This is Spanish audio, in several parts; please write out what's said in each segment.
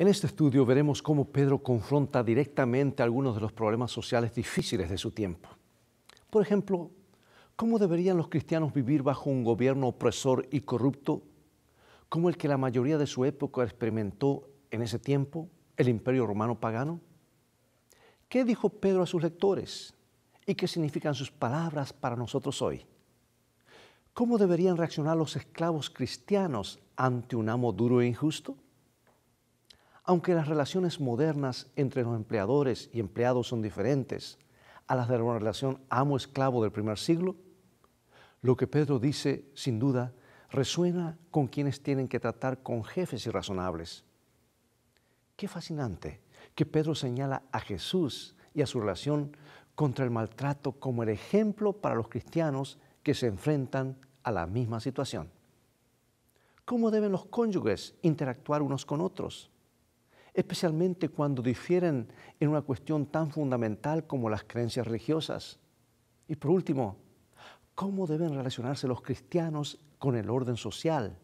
En este estudio veremos cómo Pedro confronta directamente algunos de los problemas sociales difíciles de su tiempo. Por ejemplo, ¿cómo deberían los cristianos vivir bajo un gobierno opresor y corrupto como el que la mayoría de su época experimentó en ese tiempo, el imperio romano pagano? ¿Qué dijo Pedro a sus lectores? ¿Y qué significan sus palabras para nosotros hoy? ¿Cómo deberían reaccionar los esclavos cristianos ante un amo duro e injusto? Aunque las relaciones modernas entre los empleadores y empleados son diferentes a las de la relación amo-esclavo del primer siglo, lo que Pedro dice, sin duda, resuena con quienes tienen que tratar con jefes irrazonables. Qué fascinante que Pedro señala a Jesús y a su relación contra el maltrato como el ejemplo para los cristianos que se enfrentan a la misma situación. ¿Cómo deben los cónyuges interactuar unos con otros? especialmente cuando difieren en una cuestión tan fundamental como las creencias religiosas. Y por último, ¿cómo deben relacionarse los cristianos con el orden social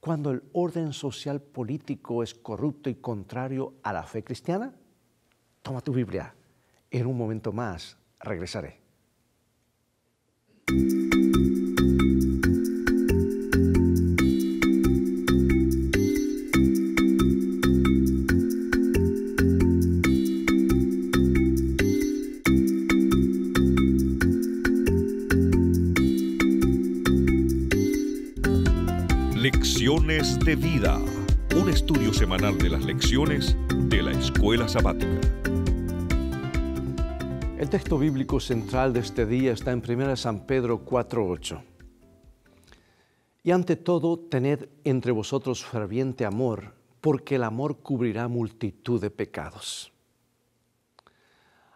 cuando el orden social político es corrupto y contrario a la fe cristiana? Toma tu Biblia. En un momento más regresaré. de Vida, un estudio semanal de las lecciones de la escuela sabática. El texto bíblico central de este día está en 1 San Pedro 4.8. Y ante todo, tened entre vosotros ferviente amor, porque el amor cubrirá multitud de pecados.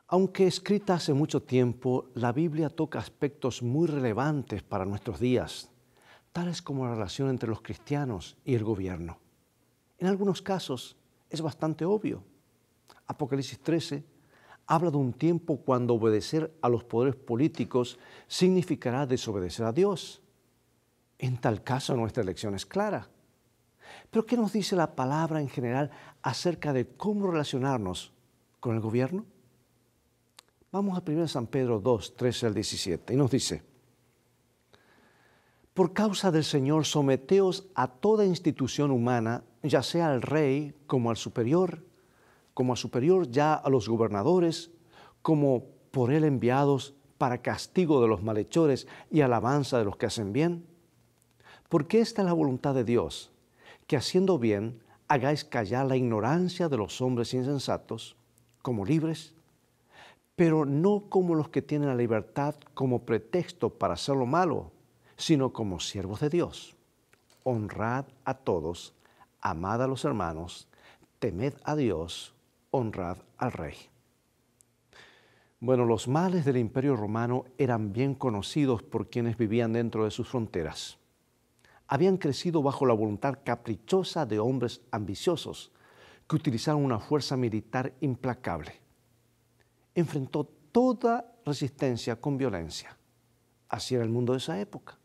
Aunque escrita hace mucho tiempo, la Biblia toca aspectos muy relevantes para nuestros días, tales como la relación entre los cristianos y el gobierno. En algunos casos es bastante obvio. Apocalipsis 13 habla de un tiempo cuando obedecer a los poderes políticos significará desobedecer a Dios. En tal caso nuestra elección es clara. Pero ¿qué nos dice la palabra en general acerca de cómo relacionarnos con el gobierno? Vamos a 1 San Pedro 2, 13 al 17 y nos dice, por causa del Señor, someteos a toda institución humana, ya sea al rey como al superior, como al superior ya a los gobernadores, como por él enviados para castigo de los malhechores y alabanza de los que hacen bien. Porque esta es la voluntad de Dios, que haciendo bien hagáis callar la ignorancia de los hombres insensatos, como libres, pero no como los que tienen la libertad como pretexto para hacer lo malo sino como siervos de Dios. Honrad a todos, amad a los hermanos, temed a Dios, honrad al rey. Bueno, los males del imperio romano eran bien conocidos por quienes vivían dentro de sus fronteras. Habían crecido bajo la voluntad caprichosa de hombres ambiciosos que utilizaron una fuerza militar implacable. Enfrentó toda resistencia con violencia. Así era el mundo de esa época.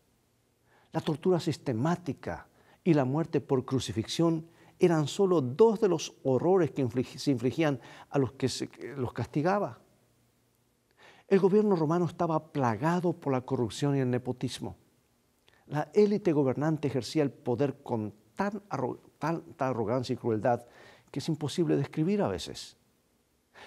La tortura sistemática y la muerte por crucifixión eran solo dos de los horrores que se infligían a los que los castigaba. El gobierno romano estaba plagado por la corrupción y el nepotismo. La élite gobernante ejercía el poder con tanta arrogancia y crueldad que es imposible describir a veces.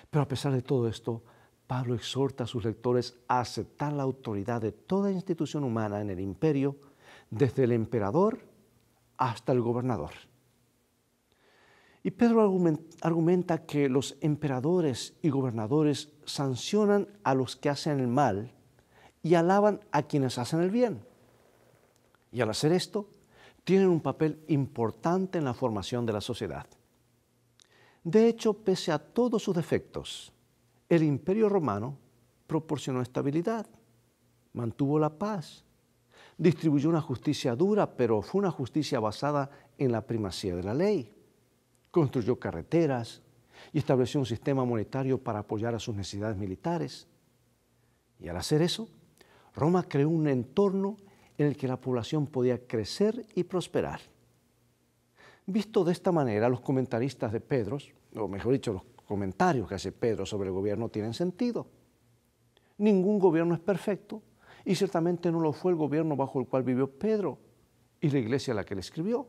Pero a pesar de todo esto, Pablo exhorta a sus lectores a aceptar la autoridad de toda institución humana en el imperio desde el emperador hasta el gobernador. Y Pedro argumenta que los emperadores y gobernadores sancionan a los que hacen el mal y alaban a quienes hacen el bien. Y al hacer esto, tienen un papel importante en la formación de la sociedad. De hecho, pese a todos sus defectos, el imperio romano proporcionó estabilidad, mantuvo la paz distribuyó una justicia dura, pero fue una justicia basada en la primacía de la ley. Construyó carreteras y estableció un sistema monetario para apoyar a sus necesidades militares. Y al hacer eso, Roma creó un entorno en el que la población podía crecer y prosperar. Visto de esta manera, los comentaristas de Pedro, o mejor dicho, los comentarios que hace Pedro sobre el gobierno tienen sentido. Ningún gobierno es perfecto y ciertamente no lo fue el gobierno bajo el cual vivió Pedro y la iglesia a la que le escribió.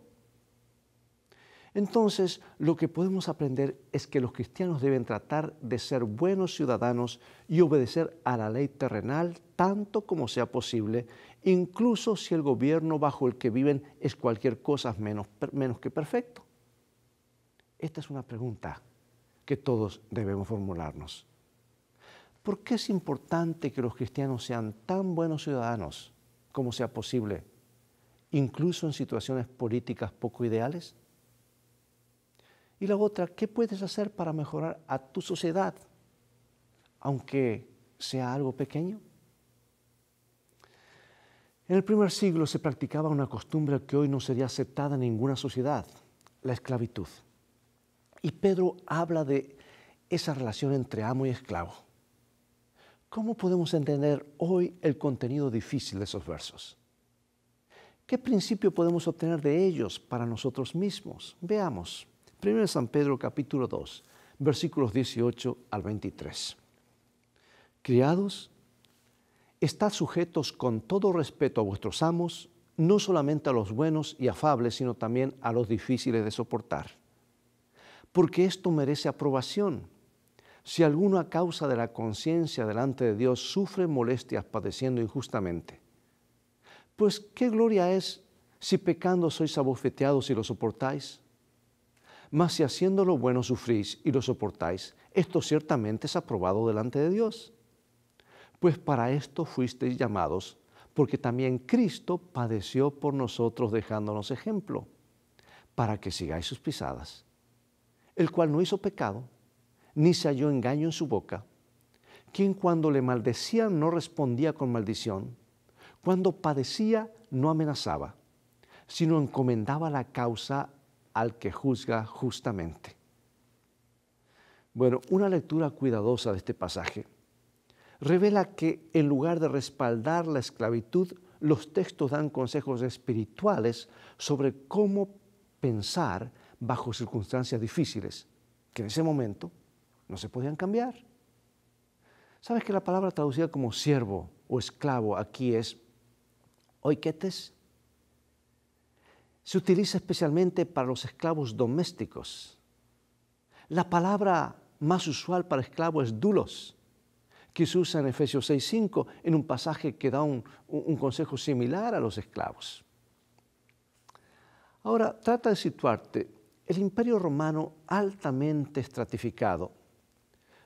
Entonces, lo que podemos aprender es que los cristianos deben tratar de ser buenos ciudadanos y obedecer a la ley terrenal tanto como sea posible, incluso si el gobierno bajo el que viven es cualquier cosa menos, menos que perfecto. Esta es una pregunta que todos debemos formularnos. ¿Por qué es importante que los cristianos sean tan buenos ciudadanos como sea posible, incluso en situaciones políticas poco ideales? Y la otra, ¿qué puedes hacer para mejorar a tu sociedad, aunque sea algo pequeño? En el primer siglo se practicaba una costumbre que hoy no sería aceptada en ninguna sociedad, la esclavitud. Y Pedro habla de esa relación entre amo y esclavo. ¿Cómo podemos entender hoy el contenido difícil de esos versos? ¿Qué principio podemos obtener de ellos para nosotros mismos? Veamos. Primero San Pedro capítulo 2, versículos 18 al 23. Criados, estad sujetos con todo respeto a vuestros amos, no solamente a los buenos y afables, sino también a los difíciles de soportar. Porque esto merece aprobación si alguno a causa de la conciencia delante de Dios sufre molestias padeciendo injustamente, pues qué gloria es si pecando sois abofeteados y lo soportáis. Mas si haciendo lo bueno sufrís y lo soportáis, esto ciertamente es aprobado delante de Dios. Pues para esto fuisteis llamados, porque también Cristo padeció por nosotros dejándonos ejemplo, para que sigáis sus pisadas, el cual no hizo pecado ni se halló engaño en su boca, quien cuando le maldecía no respondía con maldición, cuando padecía no amenazaba, sino encomendaba la causa al que juzga justamente. Bueno, una lectura cuidadosa de este pasaje revela que en lugar de respaldar la esclavitud, los textos dan consejos espirituales sobre cómo pensar bajo circunstancias difíciles, que en ese momento no se podían cambiar. ¿Sabes que la palabra traducida como siervo o esclavo aquí es oiketes? Se utiliza especialmente para los esclavos domésticos. La palabra más usual para esclavo es dulos, que se usa en Efesios 6.5 en un pasaje que da un, un consejo similar a los esclavos. Ahora, trata de situarte. El imperio romano altamente estratificado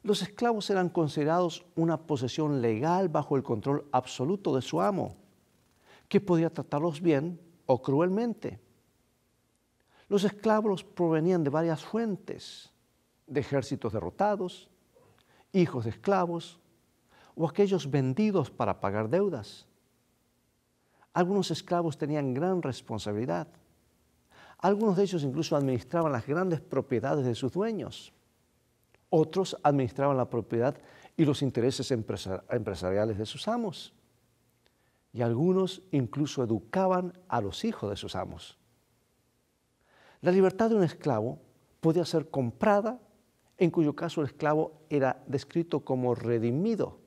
los esclavos eran considerados una posesión legal bajo el control absoluto de su amo, que podía tratarlos bien o cruelmente. Los esclavos provenían de varias fuentes, de ejércitos derrotados, hijos de esclavos o aquellos vendidos para pagar deudas. Algunos esclavos tenían gran responsabilidad. Algunos de ellos incluso administraban las grandes propiedades de sus dueños. Otros administraban la propiedad y los intereses empresariales de sus amos. Y algunos incluso educaban a los hijos de sus amos. La libertad de un esclavo podía ser comprada, en cuyo caso el esclavo era descrito como redimido.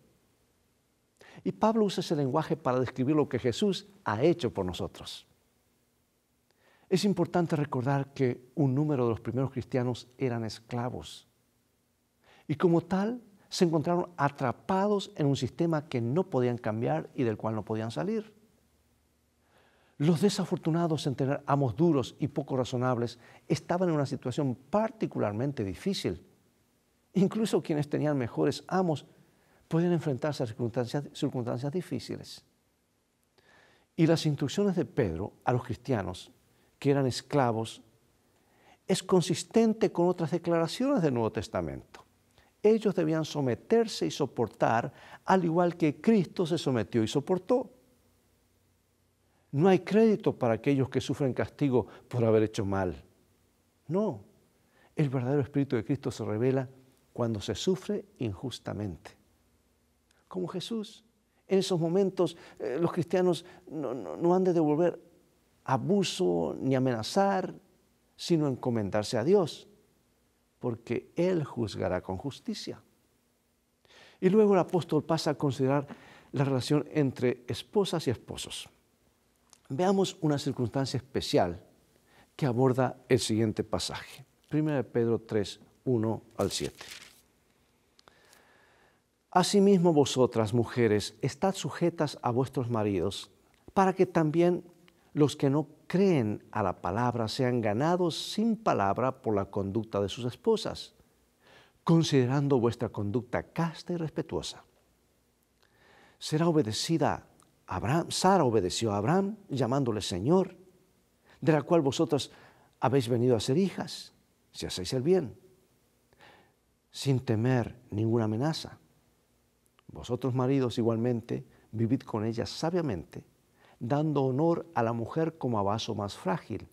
Y Pablo usa ese lenguaje para describir lo que Jesús ha hecho por nosotros. Es importante recordar que un número de los primeros cristianos eran esclavos y como tal se encontraron atrapados en un sistema que no podían cambiar y del cual no podían salir. Los desafortunados en tener amos duros y poco razonables estaban en una situación particularmente difícil. Incluso quienes tenían mejores amos podían enfrentarse a circunstancias, circunstancias difíciles. Y las instrucciones de Pedro a los cristianos, que eran esclavos, es consistente con otras declaraciones del Nuevo Testamento ellos debían someterse y soportar, al igual que Cristo se sometió y soportó. No hay crédito para aquellos que sufren castigo por haber hecho mal. No, el verdadero Espíritu de Cristo se revela cuando se sufre injustamente. Como Jesús. En esos momentos eh, los cristianos no han de devolver abuso ni amenazar, sino encomendarse a Dios porque Él juzgará con justicia. Y luego el apóstol pasa a considerar la relación entre esposas y esposos. Veamos una circunstancia especial que aborda el siguiente pasaje. 1 Pedro 3, 1 al 7. Asimismo vosotras, mujeres, estad sujetas a vuestros maridos, para que también los que no creen a la palabra sean ganados sin palabra por la conducta de sus esposas, considerando vuestra conducta casta y respetuosa. Será obedecida Abraham, Sara obedeció a Abraham llamándole Señor, de la cual vosotras habéis venido a ser hijas, si hacéis el bien, sin temer ninguna amenaza. Vosotros maridos igualmente, vivid con ella sabiamente dando honor a la mujer como a vaso más frágil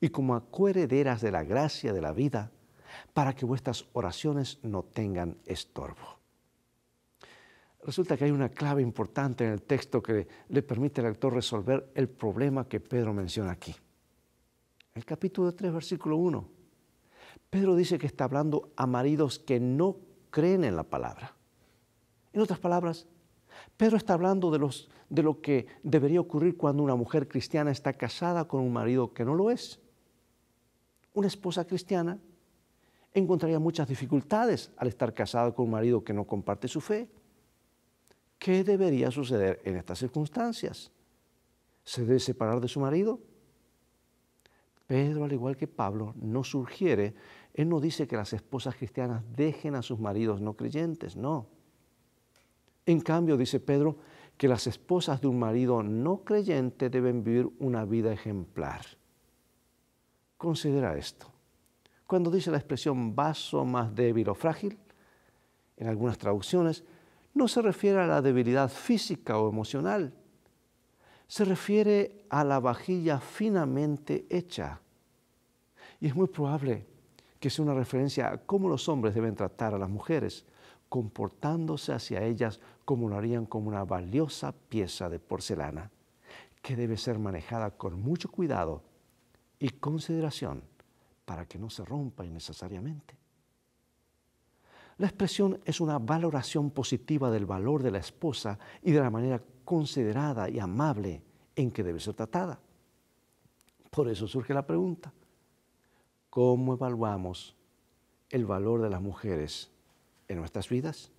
y como a coherederas de la gracia de la vida, para que vuestras oraciones no tengan estorbo. Resulta que hay una clave importante en el texto que le permite al actor resolver el problema que Pedro menciona aquí. El capítulo 3, versículo 1. Pedro dice que está hablando a maridos que no creen en la palabra. En otras palabras, Pedro está hablando de los de lo que debería ocurrir cuando una mujer cristiana está casada con un marido que no lo es. Una esposa cristiana encontraría muchas dificultades al estar casada con un marido que no comparte su fe. ¿Qué debería suceder en estas circunstancias? ¿Se debe separar de su marido? Pedro, al igual que Pablo, no sugiere, él no dice que las esposas cristianas dejen a sus maridos no creyentes, no. En cambio, dice Pedro, que las esposas de un marido no creyente deben vivir una vida ejemplar. Considera esto. Cuando dice la expresión vaso más débil o frágil, en algunas traducciones, no se refiere a la debilidad física o emocional, se refiere a la vajilla finamente hecha. Y es muy probable que sea una referencia a cómo los hombres deben tratar a las mujeres, comportándose hacia ellas como lo harían como una valiosa pieza de porcelana, que debe ser manejada con mucho cuidado y consideración para que no se rompa innecesariamente. La expresión es una valoración positiva del valor de la esposa y de la manera considerada y amable en que debe ser tratada. Por eso surge la pregunta, ¿cómo evaluamos el valor de las mujeres en nuestras vidas.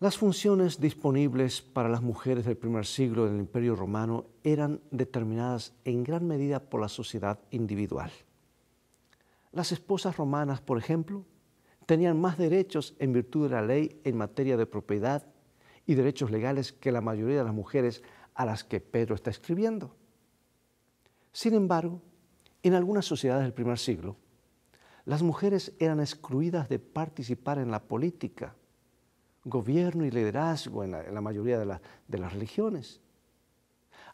Las funciones disponibles para las mujeres del primer siglo del Imperio Romano eran determinadas en gran medida por la sociedad individual. Las esposas romanas, por ejemplo, tenían más derechos en virtud de la ley en materia de propiedad y derechos legales que la mayoría de las mujeres a las que Pedro está escribiendo. Sin embargo, en algunas sociedades del primer siglo, las mujeres eran excluidas de participar en la política, gobierno y liderazgo en la, mayoría de, las religiones.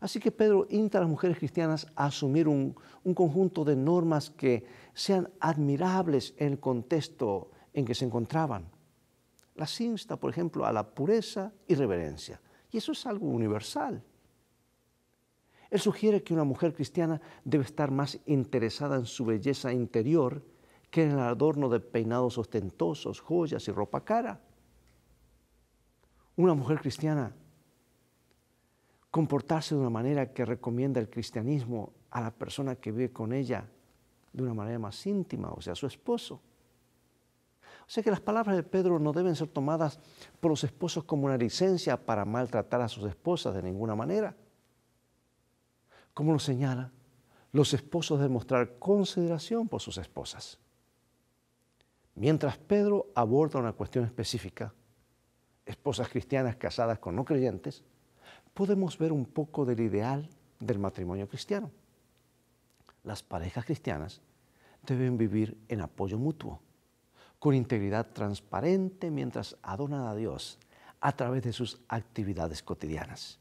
Así que Pedro insta a las mujeres cristianas a asumir un conjunto de normas que sean admirables en el contexto en que se encontraban. Las insta, por ejemplo, a la pureza y reverencia. Y eso es algo universal. Él sugiere que una mujer cristiana debe estar más interesada en su belleza interior que en el adorno de peinados ostentosos, joyas y ropa cara. Una mujer cristiana comportarse de una manera que recomienda el cristianismo a la persona que vive con ella de una manera más íntima, o sea, su esposo. O sea que las palabras de Pedro no deben ser tomadas por los esposos como una licencia para maltratar a sus esposas de ninguna manera. Como lo señala, los esposos deben mostrar consideración por sus esposas. Mientras Pedro aborda una cuestión específica, esposas cristianas casadas con no creyentes, podemos ver un poco del ideal del matrimonio cristiano. Las parejas cristianas deben vivir en apoyo mutuo, con integridad transparente mientras adoran a Dios a través de sus actividades cotidianas.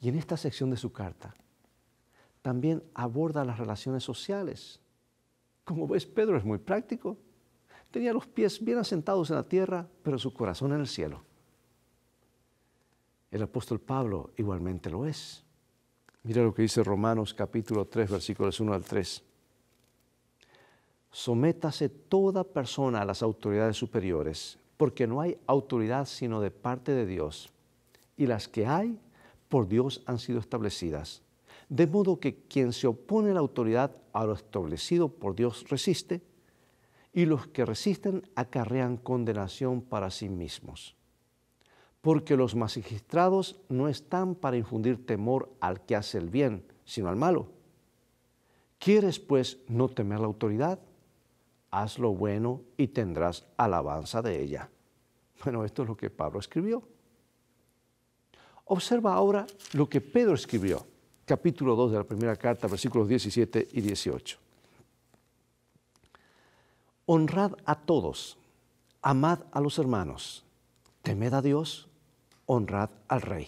Y en esta sección de su carta, también aborda las relaciones sociales. Como ves, Pedro es muy práctico. Tenía los pies bien asentados en la tierra, pero su corazón en el cielo. El apóstol Pablo igualmente lo es. Mira lo que dice Romanos capítulo 3, versículos 1 al 3. Sométase toda persona a las autoridades superiores, porque no hay autoridad sino de parte de Dios, y las que hay por Dios han sido establecidas. De modo que quien se opone a la autoridad a lo establecido por Dios resiste, y los que resisten acarrean condenación para sí mismos. Porque los magistrados no están para infundir temor al que hace el bien, sino al malo. ¿Quieres pues no temer la autoridad? Haz lo bueno y tendrás alabanza de ella. Bueno, esto es lo que Pablo escribió. Observa ahora lo que Pedro escribió, capítulo 2 de la primera carta, versículos 17 y 18 honrad a todos, amad a los hermanos, temed a Dios, honrad al Rey.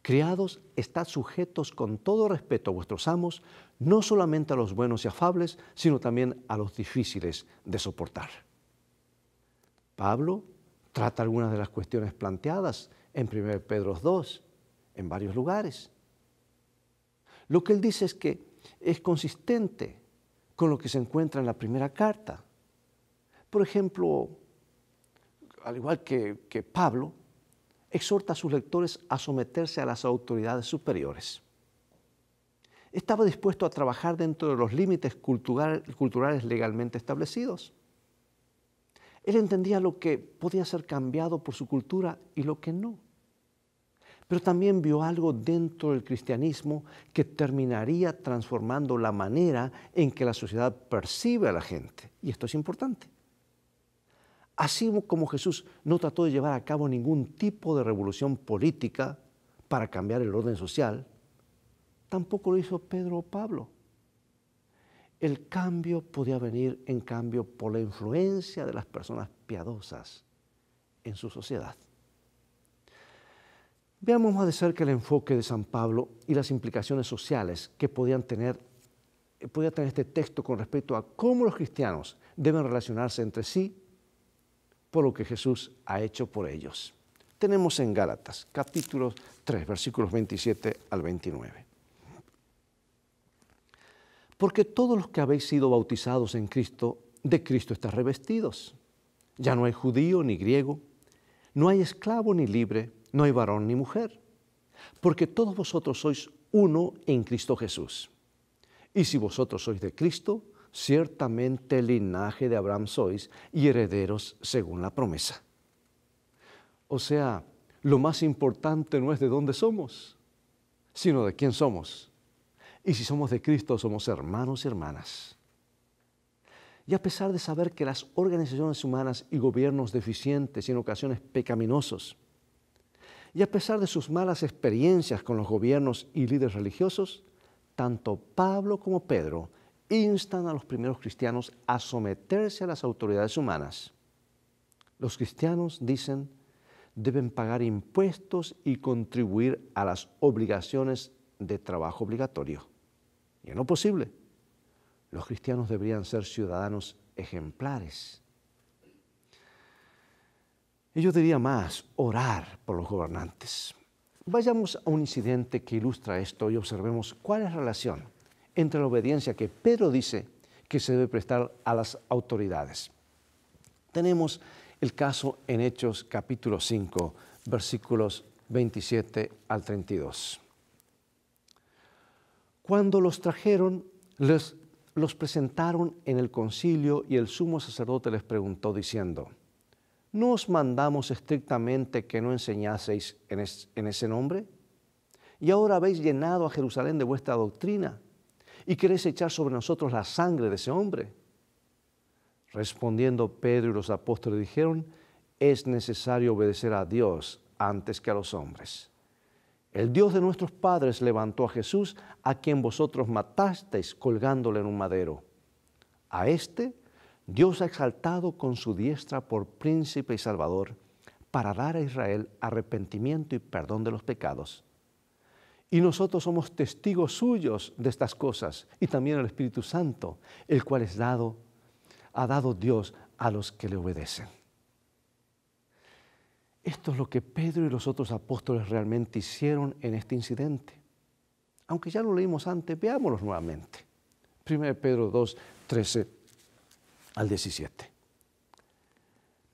Criados, estad sujetos con todo respeto a vuestros amos, no solamente a los buenos y afables, sino también a los difíciles de soportar. Pablo trata algunas de las cuestiones planteadas en 1 Pedro 2, en varios lugares. Lo que él dice es que es consistente con lo que se encuentra en la primera carta. Por ejemplo, al igual que, Pablo, exhorta a sus lectores a someterse a las autoridades superiores. Estaba dispuesto a trabajar dentro de los límites culturales legalmente establecidos. Él entendía lo que podía ser cambiado por su cultura y lo que no pero también vio algo dentro del cristianismo que terminaría transformando la manera en que la sociedad percibe a la gente. Y esto es importante. Así como Jesús no trató de llevar a cabo ningún tipo de revolución política para cambiar el orden social, tampoco lo hizo Pedro o Pablo. El cambio podía venir, en cambio, por la influencia de las personas piadosas en su sociedad. Veamos más de cerca el enfoque de San Pablo y las implicaciones sociales que podían tener, eh, podía tener este texto con respecto a cómo los cristianos deben relacionarse entre sí por lo que Jesús ha hecho por ellos. Tenemos en Gálatas, capítulo 3, versículos 27 al 29. Porque todos los que habéis sido bautizados en Cristo, de Cristo están revestidos. Ya no hay judío ni griego, no hay esclavo ni libre no hay varón ni mujer, porque todos vosotros sois uno en Cristo Jesús. Y si vosotros sois de Cristo, ciertamente el linaje de Abraham sois y herederos según la promesa. O sea, lo más importante no es de dónde somos, sino de quién somos. Y si somos de Cristo, somos hermanos y hermanas. Y a pesar de saber que las organizaciones humanas y gobiernos deficientes y en ocasiones pecaminosos y a pesar de sus malas experiencias con los gobiernos y líderes religiosos, tanto Pablo como Pedro instan a los primeros cristianos a someterse a las autoridades humanas. Los cristianos, dicen, deben pagar impuestos y contribuir a las obligaciones de trabajo obligatorio. Y en lo posible, los cristianos deberían ser ciudadanos ejemplares ellos yo diría más, orar por los gobernantes. Vayamos a un incidente que ilustra esto y observemos cuál es la relación entre la obediencia que Pedro dice que se debe prestar a las autoridades. Tenemos el caso en Hechos capítulo 5, versículos 27 al 32. Cuando los trajeron, les, los presentaron en el concilio y el sumo sacerdote les preguntó diciendo, ¿no os mandamos estrictamente que no enseñaseis en, ese nombre? Y ahora habéis llenado a Jerusalén de vuestra doctrina y queréis echar sobre nosotros la sangre de ese hombre. Respondiendo Pedro y los apóstoles dijeron, es necesario obedecer a Dios antes que a los hombres. El Dios de nuestros padres levantó a Jesús, a quien vosotros matasteis colgándole en un madero. A este Dios ha exaltado con su diestra por príncipe y salvador para dar a Israel arrepentimiento y perdón de los pecados. Y nosotros somos testigos suyos de estas cosas y también el Espíritu Santo, el cual es dado, ha dado Dios a los que le obedecen. Esto es lo que Pedro y los otros apóstoles realmente hicieron en este incidente. Aunque ya lo leímos antes, veámoslo nuevamente. 1 Pedro 2, 13 al 17.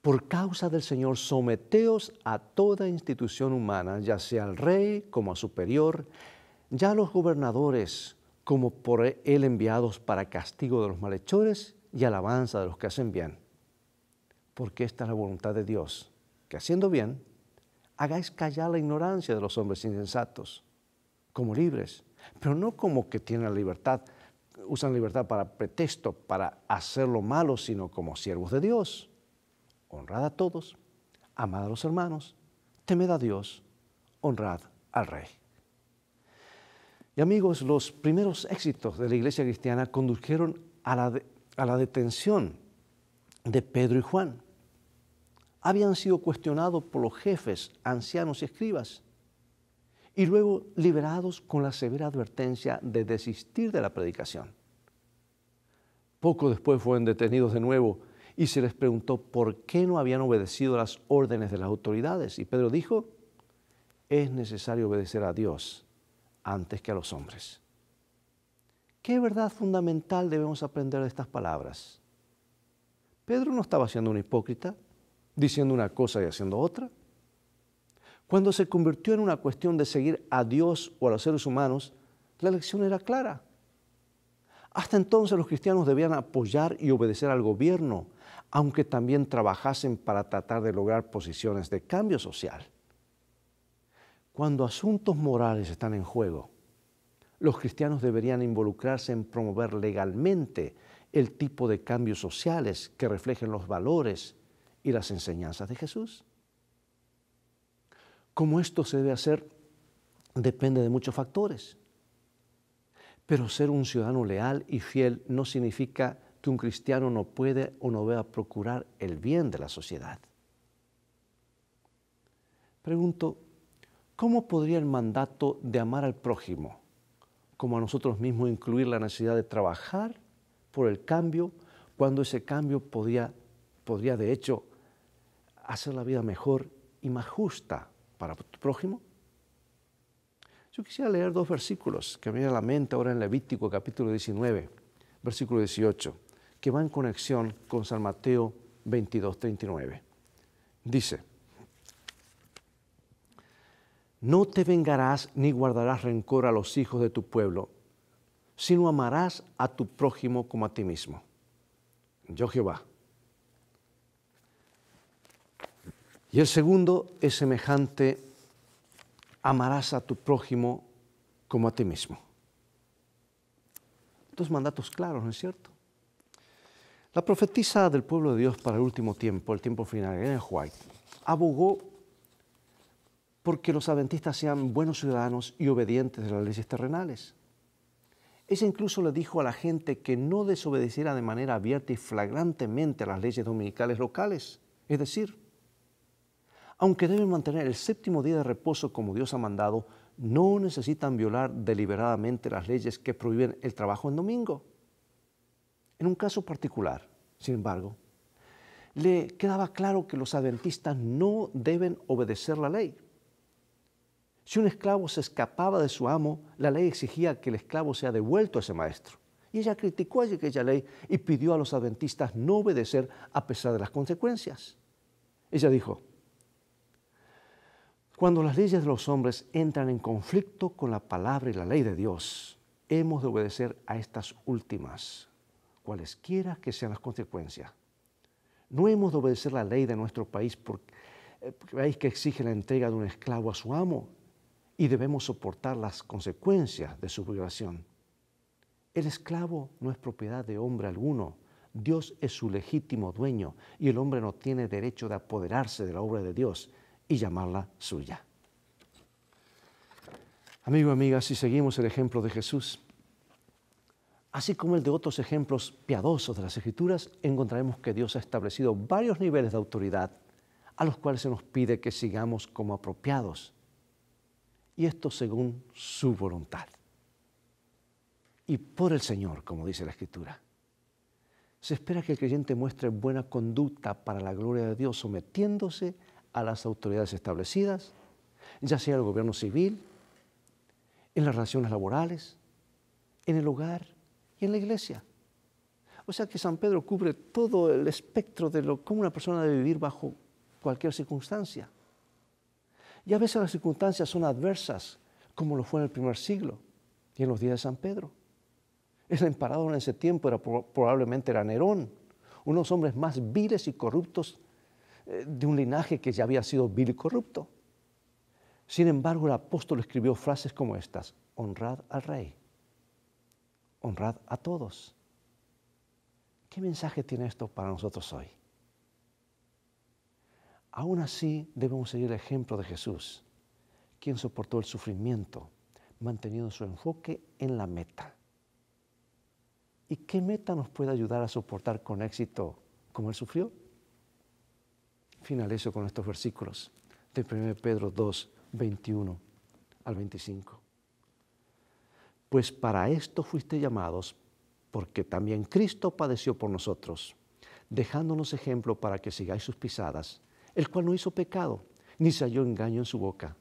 Por causa del Señor, someteos a toda institución humana, ya sea al rey como a superior, ya a los gobernadores como por él enviados para castigo de los malhechores y alabanza de los que hacen bien. Porque esta es la voluntad de Dios, que haciendo bien, hagáis callar la ignorancia de los hombres insensatos, como libres, pero no como que tienen la libertad, usan libertad para pretexto, para hacer lo malo, sino como siervos de Dios. Honrad a todos, amad a los hermanos, temed a Dios, honrad al Rey. Y amigos, los primeros éxitos de la iglesia cristiana condujeron a la, a la detención de Pedro y Juan. Habían sido cuestionados por los jefes, ancianos y escribas y luego liberados con la severa advertencia de desistir de la predicación. Poco después fueron detenidos de nuevo y se les preguntó por qué no habían obedecido las órdenes de las autoridades. Y Pedro dijo, es necesario obedecer a Dios antes que a los hombres. ¿Qué verdad fundamental debemos aprender de estas palabras? Pedro no estaba siendo un hipócrita, diciendo una cosa y haciendo otra. Cuando se convirtió en una cuestión de seguir a Dios o a los seres humanos, la elección era clara. Hasta entonces los cristianos debían apoyar y obedecer al gobierno, aunque también trabajasen para tratar de lograr posiciones de cambio social. Cuando asuntos morales están en juego, los cristianos deberían involucrarse en promover legalmente el tipo de cambios sociales que reflejen los valores y las enseñanzas de Jesús. Cómo esto se debe hacer depende de muchos factores. Pero ser un ciudadano leal y fiel no significa que un cristiano no puede o no vea procurar el bien de la sociedad. Pregunto, ¿cómo podría el mandato de amar al prójimo, como a nosotros mismos, incluir la necesidad de trabajar por el cambio, cuando ese cambio podría de hecho hacer la vida mejor y más justa prójimo? Yo quisiera leer dos versículos que me vienen a la mente ahora en Levítico capítulo 19, versículo 18, que va en conexión con San Mateo 22, 39. Dice, no te vengarás ni guardarás rencor a los hijos de tu pueblo, sino amarás a tu prójimo como a ti mismo. Yo Jehová. Y el segundo es semejante amarás a tu prójimo como a ti mismo. Dos mandatos claros, ¿no es cierto? La profetisa del pueblo de Dios para el último tiempo, el tiempo final, en White, abogó porque los adventistas sean buenos ciudadanos y obedientes a las leyes terrenales. Ella incluso le dijo a la gente que no desobedeciera de manera abierta y flagrantemente a las leyes dominicales locales, es decir, aunque deben mantener el séptimo día de reposo como Dios ha mandado, no necesitan violar deliberadamente las leyes que prohíben el trabajo en domingo. En un caso particular, sin embargo, le quedaba claro que los adventistas no deben obedecer la ley. Si un esclavo se escapaba de su amo, la ley exigía que el esclavo sea devuelto a ese maestro. Y ella criticó aquella ley y pidió a los adventistas no obedecer a pesar de las consecuencias. Ella dijo, cuando las leyes de los hombres entran en conflicto con la palabra y la ley de Dios, hemos de obedecer a estas últimas, cualesquiera que sean las consecuencias. No hemos de obedecer la ley de nuestro país, porque, eh, país que exige la entrega de un esclavo a su amo y debemos soportar las consecuencias de su violación. El esclavo no es propiedad de hombre alguno. Dios es su legítimo dueño y el hombre no tiene derecho de apoderarse de la obra de Dios y llamarla suya. Amigo, amiga, si seguimos el ejemplo de Jesús, así como el de otros ejemplos piadosos de las Escrituras, encontraremos que Dios ha establecido varios niveles de autoridad a los cuales se nos pide que sigamos como apropiados, y esto según su voluntad. Y por el Señor, como dice la Escritura. Se espera que el creyente muestre buena conducta para la gloria de Dios, sometiéndose a a las autoridades establecidas, ya sea el gobierno civil, en las relaciones laborales, en el hogar y en la iglesia. O sea que San Pedro cubre todo el espectro de lo, cómo una persona debe vivir bajo cualquier circunstancia. Y a veces las circunstancias son adversas, como lo fue en el primer siglo y en los días de San Pedro. El emparador en ese tiempo era, probablemente era Nerón, unos hombres más viles y corruptos eh, de un linaje que ya había sido vil y corrupto. Sin embargo, el apóstol escribió frases como estas, honrad al rey, honrad a todos. ¿Qué mensaje tiene esto para nosotros hoy? Aún así debemos seguir el ejemplo de Jesús, quien soportó el sufrimiento, manteniendo su enfoque en la meta. ¿Y qué meta nos puede ayudar a soportar con éxito como él sufrió? finalizo con estos versículos de 1 Pedro 2, 21 al 25. Pues para esto fuiste llamados, porque también Cristo padeció por nosotros, dejándonos ejemplo para que sigáis sus pisadas, el cual no hizo pecado, ni se halló engaño en su boca,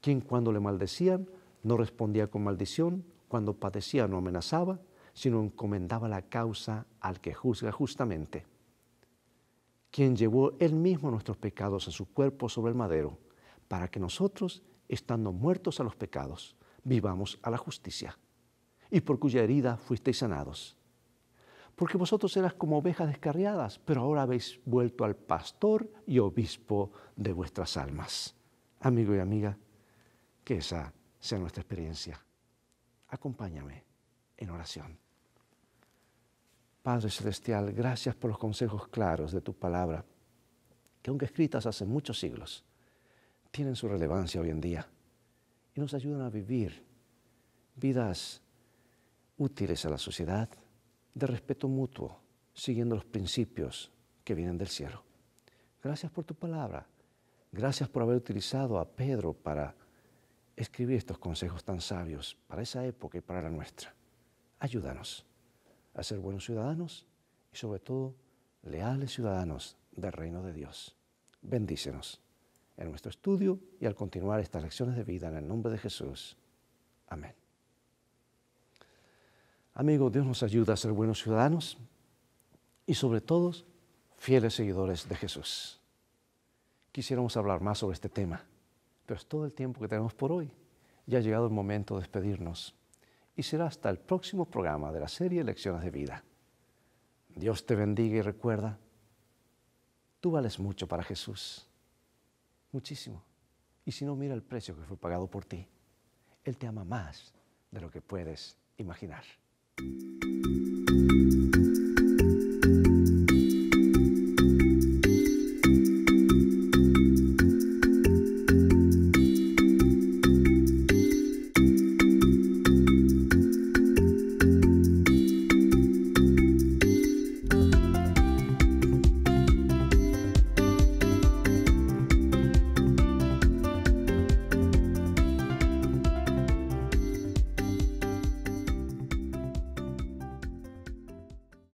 quien cuando le maldecían no respondía con maldición, cuando padecía no amenazaba, sino encomendaba la causa al que juzga justamente quien llevó él mismo nuestros pecados a su cuerpo sobre el madero, para que nosotros, estando muertos a los pecados, vivamos a la justicia, y por cuya herida fuisteis sanados. Porque vosotros eras como ovejas descarriadas, pero ahora habéis vuelto al pastor y obispo de vuestras almas. Amigo y amiga, que esa sea nuestra experiencia. Acompáñame en oración. Padre Celestial, gracias por los consejos claros de tu palabra, que aunque escritas hace muchos siglos, tienen su relevancia hoy en día y nos ayudan a vivir vidas útiles a la sociedad, de respeto mutuo, siguiendo los principios que vienen del cielo. Gracias por tu palabra. Gracias por haber utilizado a Pedro para escribir estos consejos tan sabios para esa época y para la nuestra. Ayúdanos a ser buenos ciudadanos y sobre todo leales ciudadanos del reino de Dios. Bendícenos en nuestro estudio y al continuar estas lecciones de vida en el nombre de Jesús. Amén. Amigo, Dios nos ayuda a ser buenos ciudadanos y sobre todo fieles seguidores de Jesús. Quisiéramos hablar más sobre este tema, pero es todo el tiempo que tenemos por hoy. Ya ha llegado el momento de despedirnos y será hasta el próximo programa de la serie Lecciones de Vida. Dios te bendiga y recuerda, tú vales mucho para Jesús, muchísimo. Y si no, mira el precio que fue pagado por ti. Él te ama más de lo que puedes imaginar.